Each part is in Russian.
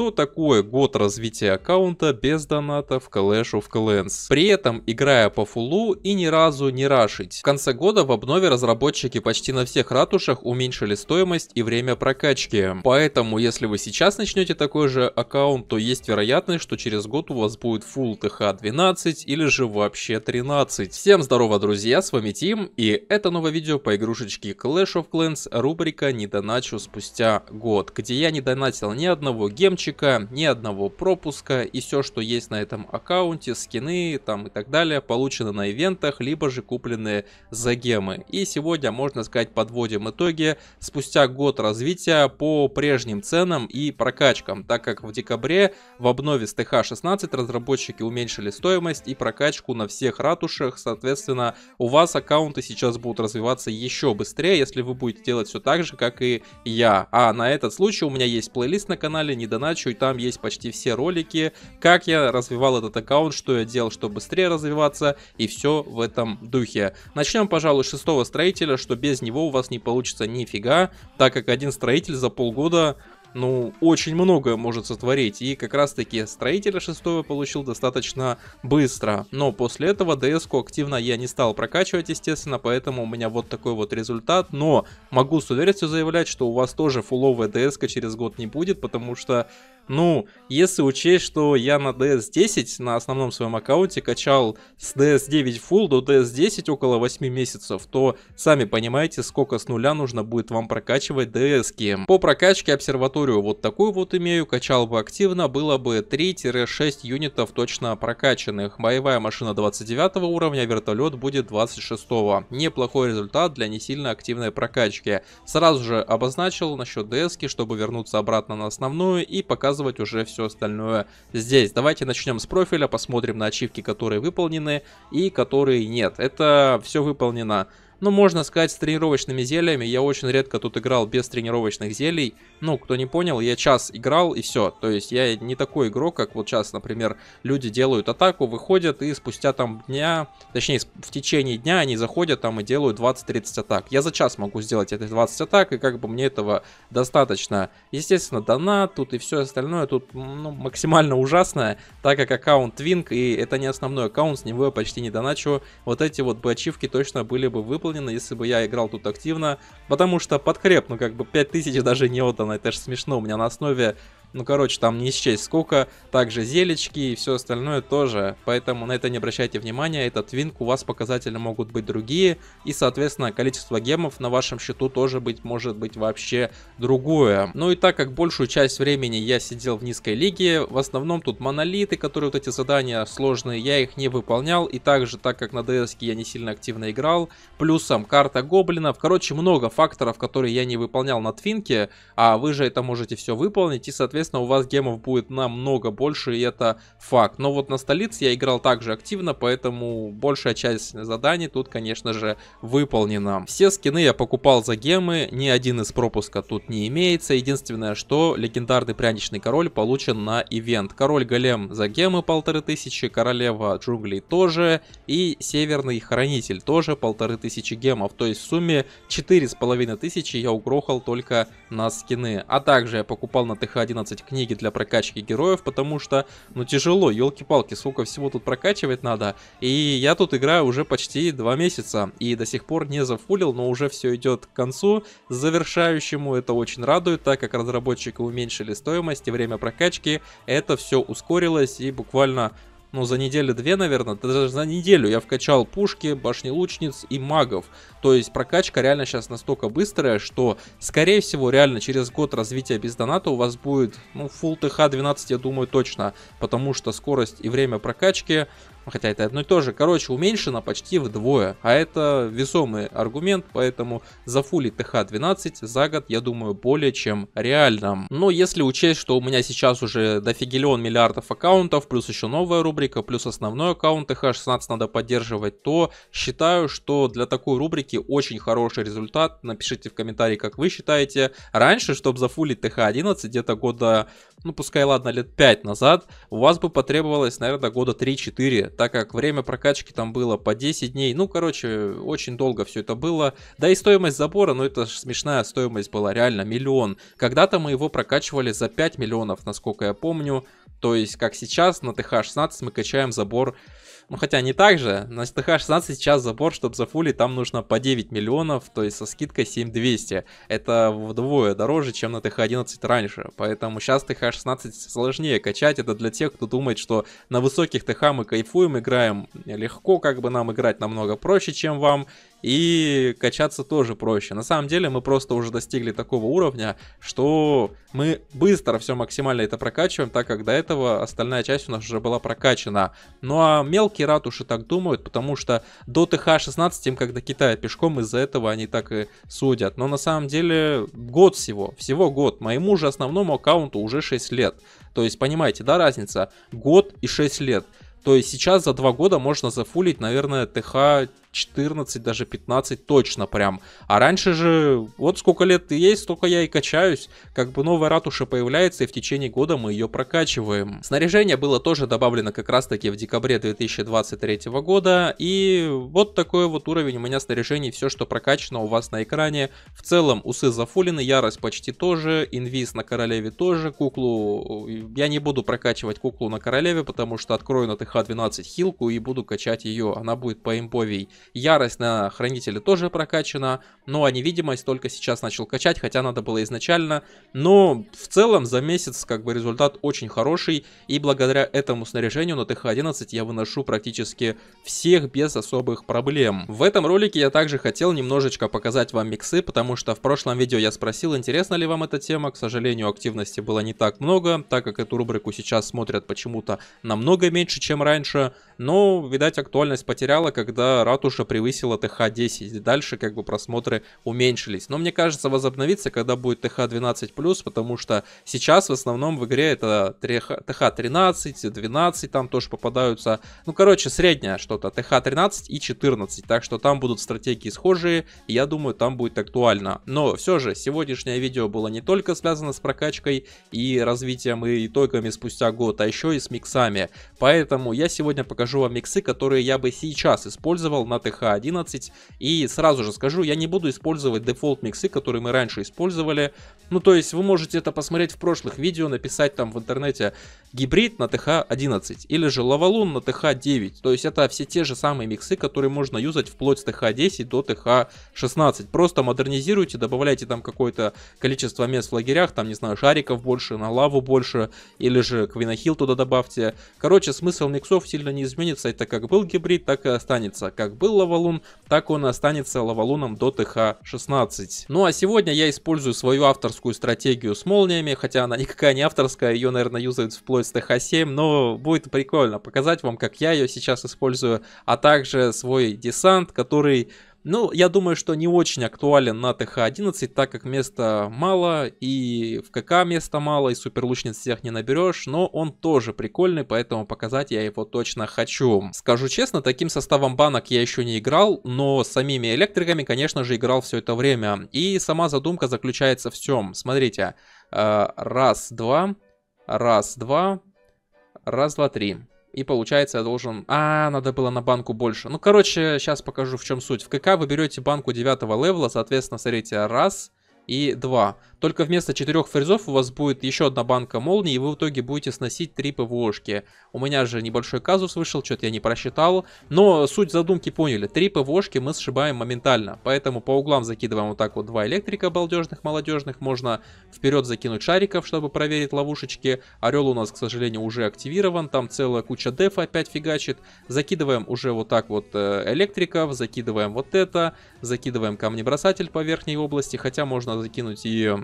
что такое год развития аккаунта без донатов Clash of Clans, при этом играя по фулу и ни разу не рашить. В конце года в обнове разработчики почти на всех ратушах уменьшили стоимость и время прокачки, поэтому если вы сейчас начнете такой же аккаунт, то есть вероятность, что через год у вас будет фул ТХ 12 или же вообще 13. Всем здорово, друзья, с вами Тим, и это новое видео по игрушечке Clash of Clans, рубрика «Не доначу спустя год», где я не донатил ни одного гемчика, подписчика, ни одного пропуска и все, что есть на этом аккаунте, скины там и так далее, получено на ивентах, либо же купленные за гемы. И сегодня, можно сказать, подводим итоги спустя год развития по прежним ценам и прокачкам, так как в декабре в обнове с TH16 разработчики уменьшили стоимость и прокачку на всех ратушах, соответственно, у вас аккаунты сейчас будут развиваться еще быстрее, если вы будете делать все так же, как и я. А на этот случай у меня есть плейлист на канале «Не донать» доначу, и там есть почти все ролики, как я развивал этот аккаунт, что я делал, чтобы быстрее развиваться, и все в этом духе. Начнем, пожалуй, с шестого строителя, что без него у вас не получится нифига, так как один строитель за полгода ну, очень многое может сотворить. И как раз-таки строителя шестого получил достаточно быстро. Но после этого дс активно я не стал прокачивать, естественно, поэтому у меня вот такой вот результат. Но могу с уверенностью заявлять, что у вас тоже фуловая дс через год не будет, потому что ну, если учесть, что я на DS10 на основном своем аккаунте качал с DS9 Full до DS10 около 8 месяцев, то сами понимаете, сколько с нуля нужно будет вам прокачивать DS-ки. По прокачке обсерваторию вот такую вот имею, качал бы активно, было бы 3-6 юнитов точно прокачанных. Боевая машина 29 уровня, вертолет будет 26. -го. Неплохой результат для не сильно активной прокачки. Сразу же обозначил насчет ds чтобы вернуться обратно на основную и пока показывать уже все остальное здесь. Давайте начнем с профиля, посмотрим на ачивки, которые выполнены и которые нет. Это все выполнено ну можно сказать с тренировочными зельями, я очень редко тут играл без тренировочных зелий. Ну, кто не понял, я час играл и все. То есть я не такой игрок, как вот сейчас, например, люди делают атаку, выходят и спустя там дня, точнее в течение дня они заходят там и делают 20-30 атак. Я за час могу сделать эти 20 атак и как бы мне этого достаточно. Естественно, донат тут и все остальное тут ну, максимально ужасное, так как аккаунт Винг и это не основной аккаунт, с него я почти не доначу. Вот эти вот бы ачивки точно были бы выплачены выполнено, если бы я играл тут активно, потому что подкреп, ну как бы 5000 даже не отдано, это же смешно, у меня на основе ну, короче, там не исчесть сколько. Также зелечки и все остальное тоже. Поэтому на это не обращайте внимания. Это твинк, у вас показатели могут быть другие. И, соответственно, количество гемов на вашем счету тоже быть может быть вообще другое. Ну и так как большую часть времени я сидел в низкой лиге, в основном тут монолиты, которые вот эти задания сложные, я их не выполнял. И также, так как на ds я не сильно активно играл, плюсом карта гоблинов. Короче, много факторов, которые я не выполнял на твинке, а вы же это можете все выполнить и, соответственно, соответственно, у вас гемов будет намного больше, и это факт. Но вот на столице я играл также активно, поэтому большая часть заданий тут, конечно же, выполнена. Все скины я покупал за гемы, ни один из пропуска тут не имеется. Единственное, что легендарный пряничный король получен на ивент. Король голем за гемы полторы тысячи, королева джунглей тоже, и северный хранитель тоже полторы тысячи гемов. То есть в сумме четыре с половиной тысячи я угрохал только на скины. А также я покупал на ТХ-11 14 книги для прокачки героев, потому что, ну, тяжело, елки-палки, сколько всего тут прокачивать надо. И я тут играю уже почти 2 месяца, и до сих пор не зафулил, но уже все идет к концу, завершающему. Это очень радует, так как разработчики уменьшили стоимость и время прокачки. Это все ускорилось, и буквально ну, за неделю-две, наверное, даже за неделю я вкачал пушки, башни лучниц и магов. То есть прокачка реально сейчас настолько быстрая, что, скорее всего, реально через год развития без доната у вас будет, ну, full TH 12, я думаю, точно. Потому что скорость и время прокачки хотя это одно и то же, короче, уменьшено почти вдвое, а это весомый аргумент, поэтому за фули ТХ-12 за год, я думаю, более чем реально. Но если учесть, что у меня сейчас уже дофигелион миллиардов аккаунтов, плюс еще новая рубрика, плюс основной аккаунт ТХ-16 надо поддерживать, то считаю, что для такой рубрики очень хороший результат, напишите в комментарии, как вы считаете. Раньше, чтобы зафулить ТХ-11, где-то года, ну пускай ладно, лет 5 назад, у вас бы потребовалось, наверное, года 3-4 так как время прокачки там было по 10 дней. Ну, короче, очень долго все это было. Да и стоимость забора, ну это смешная стоимость была, реально, миллион. Когда-то мы его прокачивали за 5 миллионов, насколько я помню. То есть, как сейчас, на тх 16 мы качаем забор, ну хотя не так же, на тх 16 сейчас забор, чтобы зафулить, там нужно по 9 миллионов, то есть со скидкой 7200. Это вдвое дороже, чем на тх 11 раньше, поэтому сейчас тх 16 сложнее качать, это для тех, кто думает, что на высоких ТХ мы кайфуем, играем легко, как бы нам играть намного проще, чем вам, и качаться тоже проще. На самом деле мы просто уже достигли такого уровня, что мы быстро все максимально это прокачиваем, так как до этого остальная часть у нас уже была прокачана. Ну а мелкие ратуши так думают, потому что до ТХ-16 им как до Китая пешком, из-за этого они так и судят. Но на самом деле год всего, всего год. Моему же основному аккаунту уже 6 лет. То есть понимаете, да, разница? Год и 6 лет. То есть сейчас за 2 года можно зафулить, наверное, ТХ 14, даже 15 точно прям. А раньше же, вот сколько лет ты есть, столько я и качаюсь. Как бы новая ратуша появляется, и в течение года мы ее прокачиваем. Снаряжение было тоже добавлено как раз таки в декабре 2023 года. И вот такой вот уровень у меня снаряжений, все, что прокачано у вас на экране. В целом усы зафулены, ярость почти тоже, инвиз на королеве тоже, куклу... Я не буду прокачивать куклу на королеве, потому что открою на ТХ-12 хилку и буду качать ее, она будет по поимповей. Ярость на хранителе тоже прокачана. Ну а невидимость только сейчас начал качать, хотя надо было изначально. Но в целом за месяц как бы результат очень хороший. И благодаря этому снаряжению на ТХ-11 я выношу практически всех без особых проблем. В этом ролике я также хотел немножечко показать вам миксы, потому что в прошлом видео я спросил, интересна ли вам эта тема. К сожалению, активности было не так много, так как эту рубрику сейчас смотрят почему-то намного меньше, чем раньше. Но, ну, видать, актуальность потеряла, когда ратуша превысила ТХ-10. дальше как бы просмотры уменьшились. Но мне кажется, возобновится, когда будет ТХ-12+, потому что сейчас в основном в игре это ТХ-13, 12 там тоже попадаются. Ну, короче, средняя что-то. ТХ-13 и 14. Так что там будут стратегии схожие. И я думаю, там будет актуально. Но все же, сегодняшнее видео было не только связано с прокачкой и развитием и итогами спустя год, а еще и с миксами. Поэтому я сегодня покажу покажу вам миксы, которые я бы сейчас использовал на тх 11 И сразу же скажу, я не буду использовать дефолт миксы, которые мы раньше использовали. Ну, то есть вы можете это посмотреть в прошлых видео, написать там в интернете гибрид на ТХ 11 или же лавалун на ТХ 9 То есть это все те же самые миксы, которые можно юзать вплоть с ТХ 10 до ТХ 16 Просто модернизируйте, добавляйте там какое-то количество мест в лагерях, там, не знаю, шариков больше, на лаву больше, или же квинохил туда добавьте. Короче, смысл миксов сильно не изменится. Это как был гибрид, так и останется. Как был лавалун, так он и останется лавалуном до ТХ 16 Ну а сегодня я использую свою авторскую стратегию с молниями, хотя она никакая не авторская, ее, наверное, юзают вплоть будет с TH7, но будет прикольно показать вам, как я ее сейчас использую, а также свой десант, который... Ну, я думаю, что не очень актуален на ТХ-11, так как места мало, и в КК места мало, и суперлучниц всех не наберешь, но он тоже прикольный, поэтому показать я его точно хочу. Скажу честно, таким составом банок я еще не играл, но с самими электриками, конечно же, играл все это время. И сама задумка заключается в чем. Смотрите, э, раз, два, Раз, два. Раз, два, три. И получается я должен... А, надо было на банку больше. Ну, короче, сейчас покажу в чем суть. В КК вы берете банку девятого левела, соответственно, смотрите, раз, и 2. Только вместо 4 фрезов у вас будет еще одна банка молнии, и вы в итоге будете сносить 3 ПВОшки. У меня же небольшой казус вышел, что-то я не просчитал. Но суть задумки поняли. 3 ПВОшки мы сшибаем моментально, поэтому по углам закидываем вот так вот 2 электрика балдежных, молодежных. Можно вперед закинуть шариков, чтобы проверить ловушечки. Орел у нас, к сожалению, уже активирован, там целая куча дефа опять фигачит. Закидываем уже вот так вот э, электриков, закидываем вот это, закидываем камнебросатель по верхней области, хотя можно закинуть и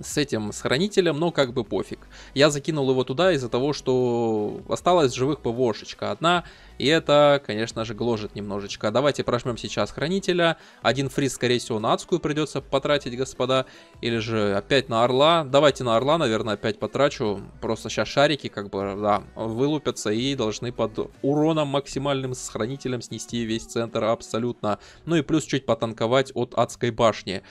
с этим, с хранителем, но как бы пофиг. Я закинул его туда из-за того, что осталась живых ПВОшечка одна, и это, конечно же, гложет немножечко. Давайте прожмем сейчас хранителя. Один фриз, скорее всего, на адскую придется потратить, господа. Или же опять на орла. Давайте на орла, наверное, опять потрачу. Просто сейчас шарики, как бы, да, вылупятся и должны под уроном максимальным с хранителем снести весь центр абсолютно. Ну и плюс чуть потанковать от адской башни.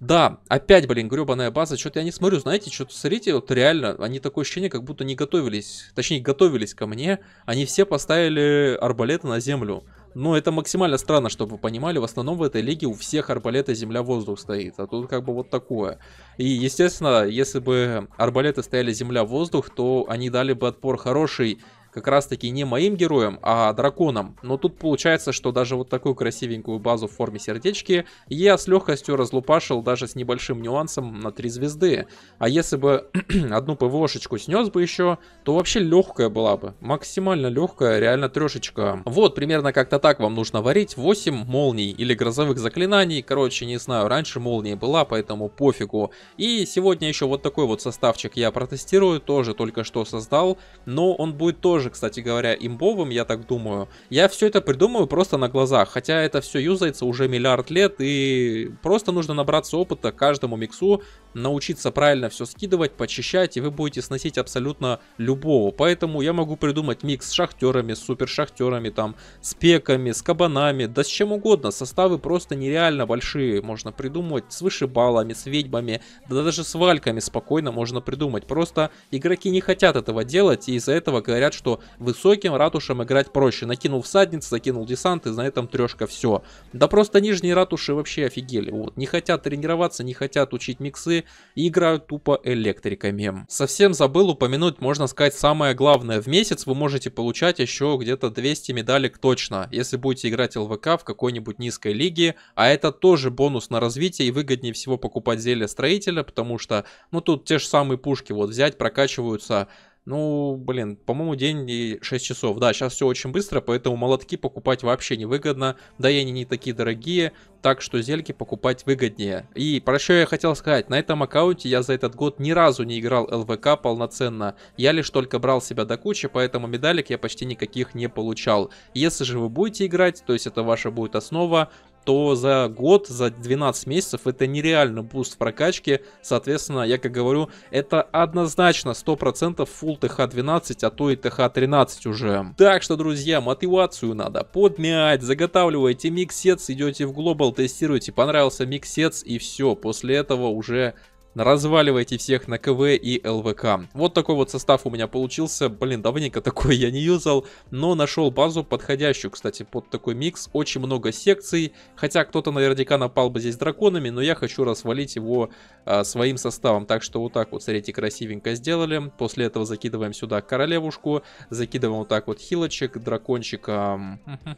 Да, опять, блин, гребаная база. Что-то я не смотрю, знаете, что-то, смотрите, вот реально, они такое ощущение, как будто не готовились. Точнее, готовились ко мне. Они все поставили удары арбалета на землю. Но это максимально странно, чтобы вы понимали. В основном в этой лиге у всех арбалеты земля-воздух стоит. А тут как бы вот такое. И, естественно, если бы арбалеты стояли земля-воздух, то они дали бы отпор хороший как раз таки не моим героем, а драконом. Но тут получается, что даже вот такую красивенькую базу в форме сердечки я с легкостью разлупашил даже с небольшим нюансом на 3 звезды. А если бы одну ПВОшечку снес бы еще, то вообще легкая была бы. Максимально легкая, реально трешечка. Вот, примерно как-то так вам нужно варить 8 молний или грозовых заклинаний. Короче, не знаю, раньше молния была, поэтому пофигу. И сегодня еще вот такой вот составчик я протестирую, тоже только что создал. Но он будет тоже тоже, кстати говоря, имбовым, я так думаю. Я все это придумываю просто на глазах, хотя это все юзается уже миллиард лет, и просто нужно набраться опыта каждому миксу, научиться правильно все скидывать, почищать, и вы будете сносить абсолютно любого. Поэтому я могу придумать микс с шахтерами, с супершахтерами, там, с пеками, с кабанами, да с чем угодно. Составы просто нереально большие можно придумать с вышибалами, с ведьмами, да даже с вальками спокойно можно придумать. Просто игроки не хотят этого делать, и из-за этого говорят, что высоким ратушам играть проще. Накинул всадниц, закинул десант, и на этом трешка все. Да просто нижние ратуши вообще офигели. Вот, не хотят тренироваться, не хотят учить миксы и играют тупо электриками. Совсем забыл упомянуть, можно сказать, самое главное. В месяц вы можете получать еще где-то 200 медалек точно, если будете играть ЛВК в какой-нибудь низкой лиге, а это тоже бонус на развитие и выгоднее всего покупать зелье строителя, потому что, ну тут те же самые пушки вот взять, прокачиваются ну, блин, по-моему, день и 6 часов. Да, сейчас все очень быстро, поэтому молотки покупать вообще невыгодно. Да и они не такие дорогие, так что зельки покупать выгоднее. И про что я хотел сказать. На этом аккаунте я за этот год ни разу не играл ЛВК полноценно. Я лишь только брал себя до кучи, поэтому медалек я почти никаких не получал. Если же вы будете играть, то есть это ваша будет основа, то за год, за 12 месяцев это нереально буст в прокачке. Соответственно, я как говорю, это однозначно 100% full ТХ-12, а то и ТХ-13 уже. Так что, друзья, мотивацию надо подмять, заготавливайте миксец, идете в глобал, тестируйте понравился миксец и все. После этого уже Разваливайте всех на КВ и ЛВК. Вот такой вот состав у меня получился. Блин, давненько такой я не юзал. Но нашел базу подходящую, кстати, под такой микс. Очень много секций. Хотя кто-то наверняка напал бы здесь драконами, но я хочу развалить его а, своим составом. Так что вот так вот, смотрите, красивенько сделали. После этого закидываем сюда королевушку. Закидываем вот так вот хилочек, дракончика.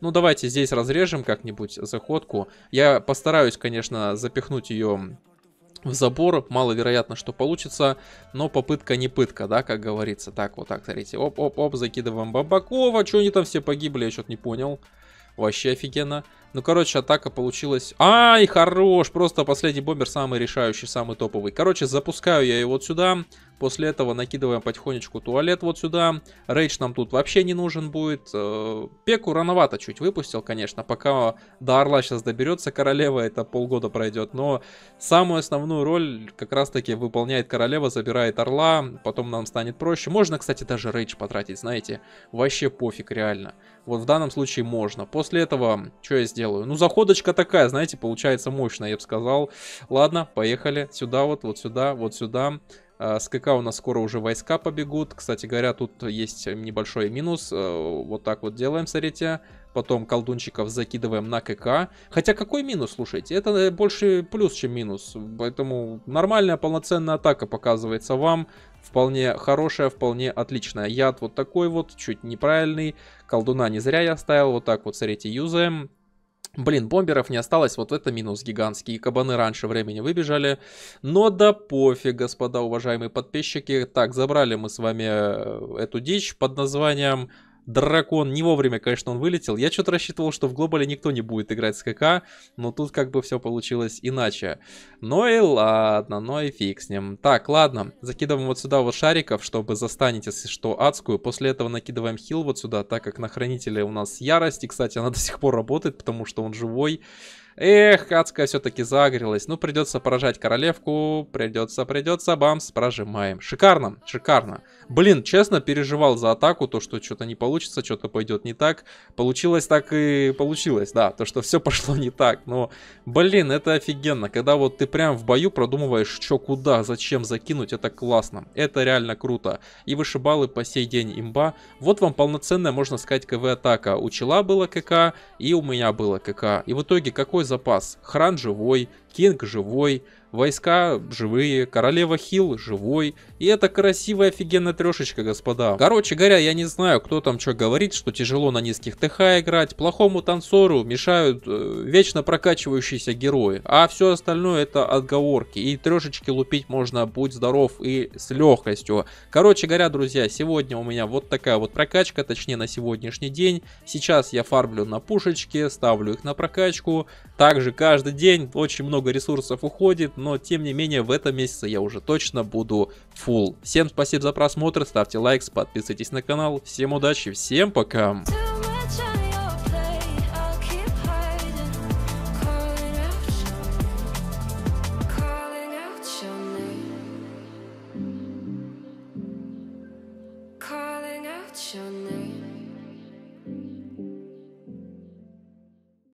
Ну, давайте здесь разрежем как-нибудь заходку. Я постараюсь, конечно, запихнуть ее в забор, маловероятно, что получится, но попытка не пытка, да, как говорится. Так, вот так, смотрите, оп-оп-оп, закидываем Бабакова, что они там все погибли, я что-то не понял. Вообще офигенно. Ну, короче, атака получилась... Ай, хорош! Просто последний бомбер самый решающий, самый топовый. Короче, запускаю я его вот сюда. После этого накидываем потихонечку туалет вот сюда. Рейдж нам тут вообще не нужен будет. Э, Пеку рановато чуть выпустил, конечно. Пока до Орла сейчас доберется королева, это полгода пройдет. Но самую основную роль как раз-таки выполняет королева, забирает Орла. Потом нам станет проще. Можно, кстати, даже рейдж потратить, знаете. Вообще пофиг, реально. Вот в данном случае можно. После этого, что я сделал? сделаю. Ну, заходочка такая, знаете, получается мощная, я бы сказал. Ладно, поехали. Сюда вот, вот сюда, вот сюда. А, с КК у нас скоро уже войска побегут. Кстати говоря, тут есть небольшой минус. Э, вот так вот делаем, смотрите. Потом колдунчиков закидываем на КК. Хотя какой минус, слушайте? Это э, больше плюс, чем минус. Поэтому нормальная полноценная атака показывается вам. Вполне хорошая, вполне отличная. Яд вот такой вот, чуть неправильный. Колдуна не зря я оставил. Вот так вот, смотрите, юзаем. Блин, бомберов не осталось, вот это минус гигантский. кабаны раньше времени выбежали. Но да пофиг, господа уважаемые подписчики. Так, забрали мы с вами э, эту дичь под названием дракон. Не вовремя, конечно, он вылетел. Я что-то рассчитывал, что в глобале никто не будет играть с КК, но тут как бы все получилось иначе. Ну и ладно, ну и фиг с ним. Так, ладно, закидываем вот сюда вот шариков, чтобы застанете если что, адскую. После этого накидываем хил вот сюда, так как на хранителе у нас ярость. И, кстати, она до сих пор работает, потому что он живой. Эх, адская все-таки загрелась. Ну, придется поражать королевку. Придется, придется. Бамс, прожимаем. Шикарно, шикарно. Блин, честно, переживал за атаку, то, что что-то не получится, что-то пойдет не так. Получилось так и получилось, да. То, что все пошло не так. Но, блин, это офигенно. Когда вот ты прям в бою продумываешь, что куда, зачем закинуть, это классно. Это реально круто. И вышибалы по сей день имба. Вот вам полноценная, можно сказать, КВ-атака. У Чела было КК, и у меня было КК. И в итоге какой запас. Хран живой, Кинг живой, Войска живые, королева Хил живой. И это красивая офигенная трешечка, господа. Короче говоря, я не знаю, кто там что говорит, что тяжело на низких ТХ играть. Плохому танцору мешают э, вечно прокачивающиеся герои. А все остальное это отговорки. И трешечки лупить можно, будь здоров и с легкостью. Короче говоря, друзья, сегодня у меня вот такая вот прокачка, точнее на сегодняшний день. Сейчас я фармлю на пушечке, ставлю их на прокачку. Также каждый день очень много ресурсов уходит но тем не менее в этом месяце я уже точно буду full. Всем спасибо за просмотр, ставьте лайк, подписывайтесь на канал, всем удачи, всем пока!